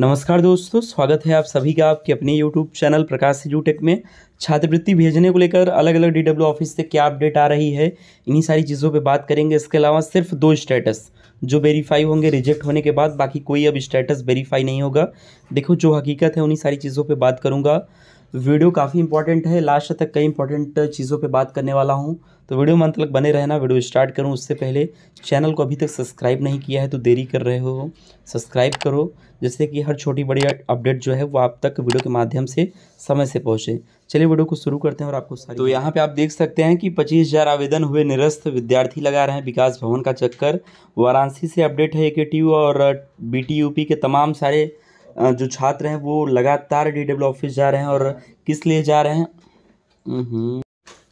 नमस्कार दोस्तों स्वागत है आप सभी का आपके अपने यूट्यूब चैनल प्रकाश से जूटेक में छात्रवृत्ति भेजने को लेकर अलग अलग डी डब्ल्यू ऑफिस से क्या अपडेट आ रही है इन्हीं सारी चीज़ों पे बात करेंगे इसके अलावा सिर्फ दो स्टेटस जो वेरीफाई होंगे रिजेक्ट होने के बाद बाकी कोई अब स्टेटस वेरीफाई नहीं होगा देखो जो हकीकत है उन्हीं सारी चीज़ों पर बात करूँगा वीडियो काफ़ी इंपॉर्टेंट है लास्ट तक कई इंपॉर्टेंट चीज़ों पे बात करने वाला हूँ तो वीडियो में अंत तक बने रहना वीडियो स्टार्ट करूँ उससे पहले चैनल को अभी तक सब्सक्राइब नहीं किया है तो देरी कर रहे हो सब्सक्राइब करो जिससे कि हर छोटी बड़ी अपडेट जो है वो आप तक वीडियो के माध्यम से समय से पहुँचे चलिए वीडियो को शुरू करते हैं और आपको तो यहाँ पर आप देख सकते हैं कि पच्चीस हज़ार आवेदन हुए निरस्त विद्यार्थी लगा रहे हैं विकास भवन का चक्कर वाराणसी से अपडेट है ए और बी के तमाम सारे जो छात्र हैं वो लगातार डी डब्ल्यू ऑफिस जा रहे हैं और किस लिए जा रहे हैं हम्म।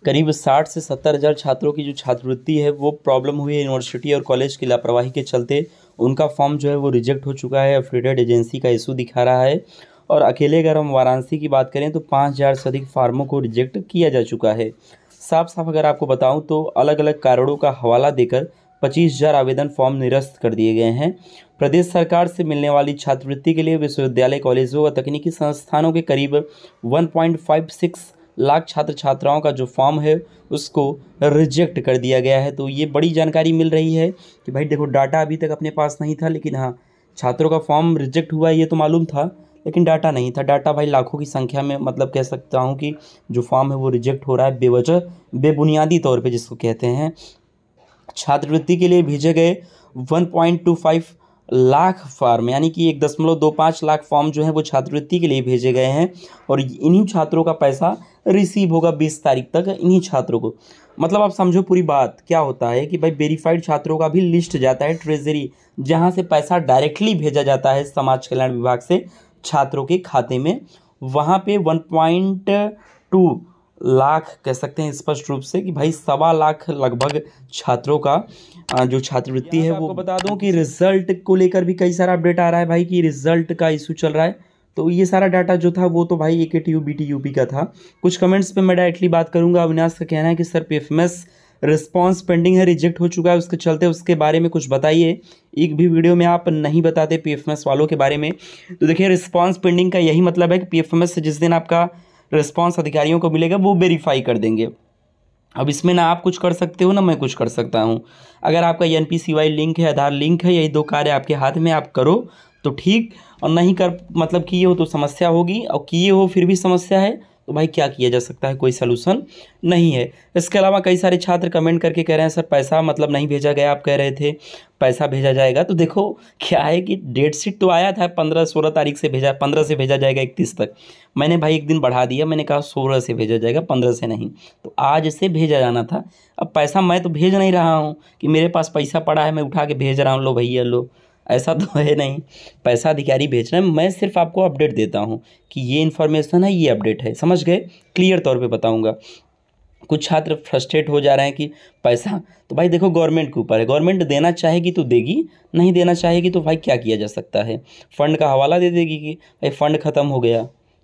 करीब साठ से सत्तर हज़ार छात्रों की जो छात्रवृत्ति है वो प्रॉब्लम हुई है यूनिवर्सिटी और कॉलेज की लापरवाही के चलते उनका फॉर्म जो है वो रिजेक्ट हो चुका है अपडेटेड एजेंसी का इशू दिखा रहा है और अकेले अगर हम वाराणसी की बात करें तो पाँच हज़ार से अधिक फार्मों को रिजेक्ट किया जा चुका है साफ साफ अगर आपको बताऊं तो अलग अलग कारणों का हवाला देकर पच्चीस हजार आवेदन फॉर्म निरस्त कर दिए गए हैं प्रदेश सरकार से मिलने वाली छात्रवृत्ति के लिए विश्वविद्यालय कॉलेजों व तकनीकी संस्थानों के करीब 1.56 लाख छात्र छात्राओं का जो फॉर्म है उसको रिजेक्ट कर दिया गया है तो ये बड़ी जानकारी मिल रही है कि भाई देखो डाटा अभी तक अपने पास नहीं था लेकिन हाँ छात्रों का फॉर्म रिजेक्ट हुआ ये तो मालूम था लेकिन डाटा नहीं था डाटा भाई लाखों की संख्या में मतलब कह सकता हूँ कि जो फॉर्म है वो रिजेक्ट हो रहा है बेवजह बेबुनियादी तौर पे जिसको कहते हैं छात्रवृत्ति के लिए भेजे गए 1.25 लाख फॉर्म यानी कि एक दशमलव दो पाँच लाख फॉर्म जो है वो छात्रवृत्ति के लिए भेजे गए हैं और इन्हीं छात्रों का पैसा रिसीव होगा बीस तारीख तक इन्हीं छात्रों को मतलब आप समझो पूरी बात क्या होता है कि भाई वेरीफाइड छात्रों का भी लिस्ट जाता है ट्रेजरी जहाँ से पैसा डायरेक्टली भेजा जाता है समाज कल्याण विभाग से छात्रों के खाते में वहाँ पे वन पॉइंट टू लाख कह सकते हैं स्पष्ट रूप से कि भाई सवा लाख लगभग छात्रों का जो छात्रवृत्ति है वो बता दूं कि रिजल्ट को लेकर भी कई सारा अपडेट आ रहा है भाई कि रिजल्ट का इशू चल रहा है तो ये सारा डाटा जो था वो तो भाई A K T U B T U P का था कुछ कमेंट्स पे मैं डायरेक्टली बात करूंगा अविनाश का कहना है कि sir P F M S response pending है रिजेक्ट हो चुका है उसके चलते उसके बारे में कुछ बताइए एक भी वीडियो में आप नहीं बताते पी एफ एस वालों के बारे में तो देखिए रिस्पॉन्स पेंडिंग का यही मतलब है कि पी एफ एम एस से जिस दिन आपका रिस्पॉन्स अधिकारियों को मिलेगा वो वेरीफाई कर देंगे अब इसमें ना आप कुछ कर सकते हो ना मैं कुछ कर सकता हूँ अगर आपका N P C Y link है आधार लिंक है यही दो कार्य आपके हाथ में आप करो तो ठीक और नहीं कर मतलब किए हो तो समस्या होगी और किए हो फिर भी समस्या है तो भाई क्या किया जा सकता है कोई सलूशन नहीं है इसके अलावा कई सारे छात्र कमेंट करके कह रहे हैं सर पैसा मतलब नहीं भेजा गया आप कह रहे थे पैसा भेजा जाएगा तो देखो क्या है कि डेट शीट तो आया था पंद्रह सोलह तारीख से भेजा पंद्रह से भेजा जाएगा इकतीस तक मैंने भाई एक दिन बढ़ा दिया मैंने कहा सोलह से भेजा जाएगा पंद्रह से नहीं तो आज से भेजा जाना था अब पैसा मैं तो भेज नहीं रहा हूँ कि मेरे पास पैसा पड़ा है मैं उठा के भेज रहा हूँ लो भैया लो ऐसा तो है नहीं पैसा अधिकारी भेज रहे हैं मैं सिर्फ आपको अपडेट देता हूँ कि ये इन्फॉर्मेशन है ये अपडेट है समझ गए क्लियर तौर पर बताऊँगा कुछ छात्र फ्रस्ट्रेट हो जा रहे हैं कि पैसा तो भाई देखो गवर्नमेंट के ऊपर है गवर्नमेंट देना चाहेगी तो देगी नहीं देना चाहेगी तो भाई क्या किया जा सकता है फ़ंड का हवाला दे देगी कि भाई फ़ंड ख़त्म हो गया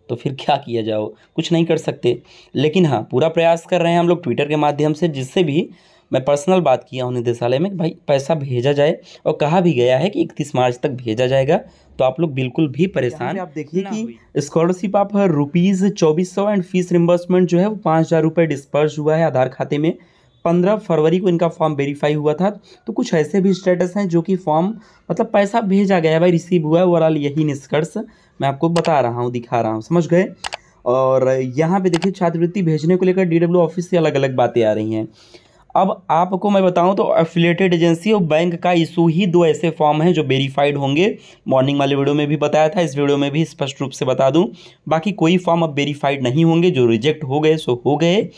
तो फिर क्या किया जाओ कुछ नहीं कर सकते लेकिन हाँ पूरा प्रयास कर रहे हैं हम लोग ट्विटर के माध्यम से जिससे भी मैं पर्सनल बात किया हूँ निदेशालय में भाई पैसा भेजा जाए और कहा भी गया है कि इकतीस मार्च तक भेजा जाएगा तो आप लोग बिल्कुल भी परेशान आप देखिए कि स्कॉलरशिप आप रुपीज़ चौबीस सौ एंड फीस रिम्बर्समेंट जो है वो पाँच हज़ार रुपये डिस्पर्स हुआ है आधार खाते में पंद्रह फरवरी को इनका फॉर्म वेरीफाई हुआ था तो कुछ ऐसे भी स्टेटस हैं जो कि फॉर्म मतलब पैसा भेजा गया है भाई रिसीव हुआ है ओवरऑल यही निष्कर्ष मैं आपको बता रहा हूँ दिखा रहा हूँ समझ गए और यहाँ पे देखिए छात्रवृत्ति भेजने को लेकर डीडब्ल्यू ऑफिस से अलग अलग बातें आ रही हैं अब आपको मैं बताऊं तो एफिलेटेड एजेंसी और बैंक का इशू ही दो ऐसे फॉर्म हैं जो वेरीफाइड होंगे मॉर्निंग वाले वीडियो में भी बताया था इस वीडियो में भी स्पष्ट रूप से बता दूं बाकी कोई फॉर्म अब वेरीफाइड नहीं होंगे जो रिजेक्ट हो गए सो हो गए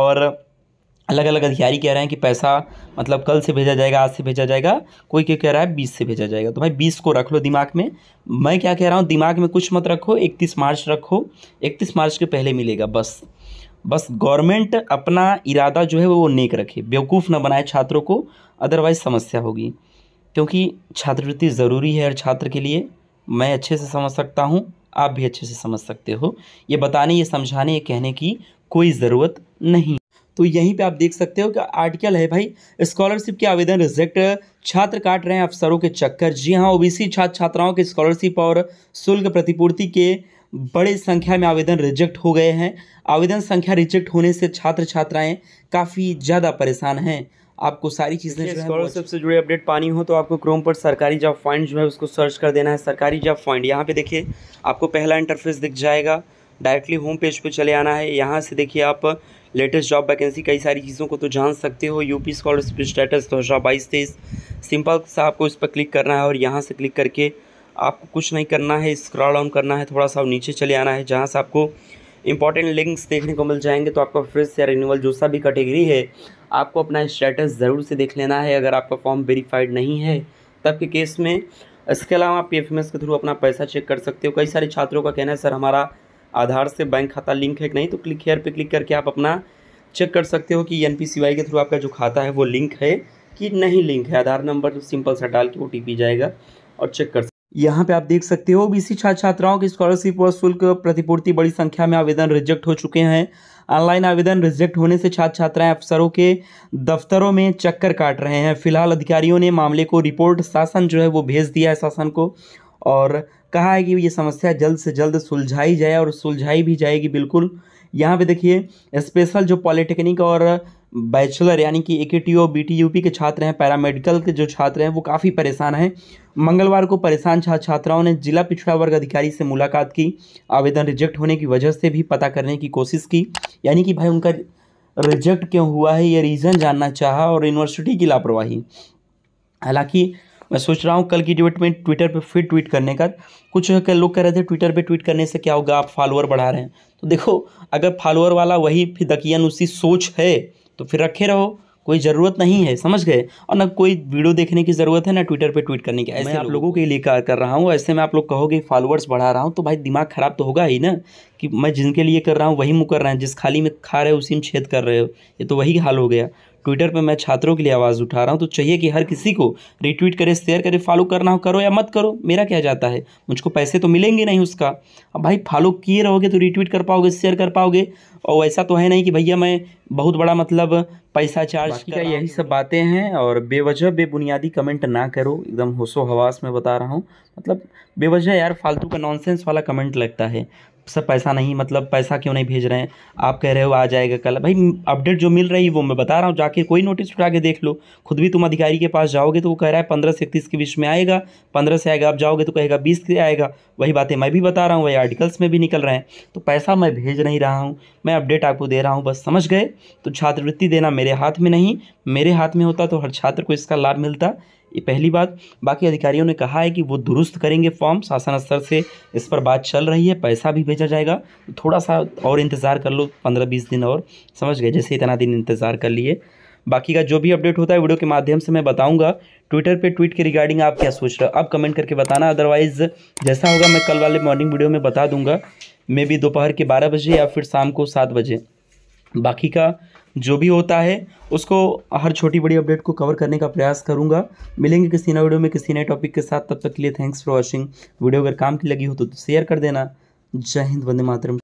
और अलग अलग अधिकारी कह रहे हैं कि पैसा मतलब कल से भेजा जाएगा आज से भेजा जाएगा कोई क्या कह रहा है बीस से भेजा जाएगा तो भाई बीस को रख लो दिमाग में मैं क्या कह रहा हूँ दिमाग में कुछ मत रखो इकतीस मार्च रखो इकतीस मार्च के पहले मिलेगा बस बस गवर्नमेंट अपना इरादा जो है वो नेक रखे बेवकूफ़ ना बनाए छात्रों को अदरवाइज समस्या होगी क्योंकि छात्रवृत्ति ज़रूरी है हर छात्र के लिए मैं अच्छे से समझ सकता हूँ आप भी अच्छे से समझ सकते हो ये बताने ये समझाने ये कहने की कोई ज़रूरत नहीं तो यहीं पे आप देख सकते हो कि आर्टिकल है भाई स्कॉलरशिप के आवेदन रिजेक्ट छात्र काट रहे हैं अफसरों के चक्कर जी हाँ ओबीसी छात्र छात्राओं के स्कॉलरशिप और शुल्क प्रतिपूर्ति के बड़ी संख्या में आवेदन रिजेक्ट हो गए हैं आवेदन संख्या रिजेक्ट होने से छात्र छात्राएं काफ़ी ज़्यादा परेशान हैं आपको सारी चीज़ें स्कॉलरशिप से जुड़े अपडेट पानी हो तो आपको क्रोम पर सरकारी जॉब फाइंड जो है उसको सर्च कर देना है सरकारी जॉब फाइंड यहाँ पे देखिए आपको पहला इंटरफेस दिख जाएगा डायरेक्टली होम पेज पे चले आना है यहाँ से देखिए आप लेटेस्ट जॉब वैकेंसी कई सारी चीज़ों को तो जान सकते हो यूपी स्कॉलरशिप स्टेटस दो हज़ार बाईस तेईस सिंपल सा आपको इस पर क्लिक करना है और यहाँ से क्लिक करके आपको कुछ नहीं करना है स्क्रॉल डाउन करना है थोड़ा सा नीचे चले आना है जहाँ से आपको इंपॉर्टेंट लिंक्स देखने को मिल जाएंगे तो आपका फ्रेश या रिन्यूअल जो सा भी कैटेगरी है आपको अपना स्टेटस ज़रूर से देख लेना है अगर आपका फॉर्म वेरीफाइड नहीं है तब के केस में इसके अलावा आप पी के थ्रू अपना पैसा चेक कर सकते हो कई सारे छात्रों का कहना है सर हमारा आधार से बैंक खाता लिंक है कि नहीं तो क्लिक हेयर पर क्लिक करके आप अपना चेक कर सकते हो कि एन के थ्रू आपका जो खाता है वो लिंक है कि नहीं लिंक है आधार नंबर तो सिंपल सा डाल के ओ जाएगा और चेक कर यहाँ पे आप देख सकते हो ओबीसी छात्र छात्राओं की स्कॉलरशिप व शुल्क प्रतिपूर्ति बड़ी संख्या में आवेदन रिजेक्ट हो चुके हैं ऑनलाइन आवेदन रिजेक्ट होने से छात्र छात्राएं अफसरों के दफ्तरों में चक्कर काट रहे हैं फिलहाल अधिकारियों ने मामले को रिपोर्ट शासन जो है वो भेज दिया है शासन को और कहा है कि ये समस्या जल्द से जल्द सुलझाई जाए और सुलझाई भी जाएगी बिल्कुल यहाँ पे देखिए स्पेशल जो पॉलिटेक्निक और बैचलर यानी कि A K T O B T U P के छात्र हैं पैरामेडिकल के जो छात्र हैं वो काफ़ी परेशान हैं मंगलवार को परेशान छात्र छात्राओं ने जिला पिछड़ा वर्ग अधिकारी से मुलाकात की आवेदन रिजेक्ट होने की वजह से भी पता करने की कोशिश की यानी कि भाई उनका रिजेक्ट क्यों हुआ है ये रीज़न जानना चाहा और यूनिवर्सिटी की लापरवाही हालांकि मैं सोच रहा हूँ कल की डिबेट में ट्विटर पे फिर ट्वीट करने का कुछ लोग कह रहे थे ट्विटर पे ट्वीट करने से क्या होगा आप फॉलोअर बढ़ा रहे हैं तो देखो अगर फॉलोअर वाला वही फिर दकियान उसी सोच है तो फिर रखे रहो कोई ज़रूरत नहीं है समझ गए और ना कोई वीडियो देखने की ज़रूरत है ना ट्विटर पे ट्वीट करने की ऐसे मैं आप लोगों के लिए कर रहा हूँ ऐसे में आप लोग कहोगे फॉलोअर्स बढ़ा रहा हूँ तो भाई दिमाग ख़राब तो होगा ही ना कि मैं जिनके लिए कर रहा हूँ वही मुकर रहे हैं जिस खाली में खा रहे हो उसी में छेद कर रहे हो ये तो वही हाल हो गया ट्विटर पर मैं छात्रों के लिए आवाज़ उठा रहा हूँ तो चाहिए कि हर किसी को रिट्वीट करे शेयर करे फॉलो करना हो करो या मत करो मेरा क्या जाता है मुझको पैसे तो मिलेंगे नहीं उसका अब भाई फॉलो किए रहोगे तो रिट्वीट कर पाओगे शेयर कर पाओगे और ऐसा तो है नहीं कि भैया मैं बहुत बड़ा मतलब पैसा चार्ज किया यही सब बातें हैं और बेवजह बेबुनियादी कमेंट ना करो एकदम होशो हवास में बता रहा हूँ मतलब बेवजह यार फालतू का नॉनसेंस वाला कमेंट लगता है सर पैसा नहीं मतलब पैसा क्यों नहीं भेज रहे हैं आप कह रहे हो आ जाएगा कल भाई अपडेट जो मिल रही है वो मैं बता रहा हूँ जाके कोई नोटिस उठा के देख लो खुद भी तुम अधिकारी के पास जाओगे तो वो कह रहा है पंद्रह से इकतीस के बीच में आएगा पंद्रह से आएगा आप जाओगे तो कहेगा बीस से आएगा वही बातें मैं भी बता रहा हूँ वही आर्टिकल्स में भी निकल रहे हैं तो पैसा मैं भेज नहीं रहा हूँ मैं अपडेट आपको दे रहा हूँ बस समझ गए तो छात्रवृत्ति देना मेरे हाथ में नहीं मेरे हाथ में होता तो हर छात्र को इसका लाभ मिलता ये पहली बात बाकी अधिकारियों ने कहा है कि वो दुरुस्त करेंगे फॉर्म शासन स्तर से इस पर बात चल रही है पैसा भी भेजा जाएगा थोड़ा सा और इंतज़ार कर लो पंद्रह बीस दिन और समझ गए जैसे इतना दिन इंतज़ार कर लिए बाकी का जो भी अपडेट होता है वीडियो के माध्यम से मैं बताऊंगा ट्विटर पे ट्वीट के रिगार्डिंग आप क्या सोच रहे हो आप कमेंट करके बताना अदरवाइज़ जैसा होगा मैं कल वाले मॉर्निंग वीडियो में बता दूंगा मे बी दोपहर के बारह बजे या फिर शाम को सात बजे बाकी का जो भी होता है उसको हर छोटी बड़ी अपडेट को कवर करने का प्रयास करूंगा मिलेंगे किसी नए वीडियो में किसी नए टॉपिक के साथ तब तक के लिए थैंक्स फॉर वॉचिंग वीडियो अगर काम की लगी हो तो शेयर कर देना जय हिंद वंदे मातरम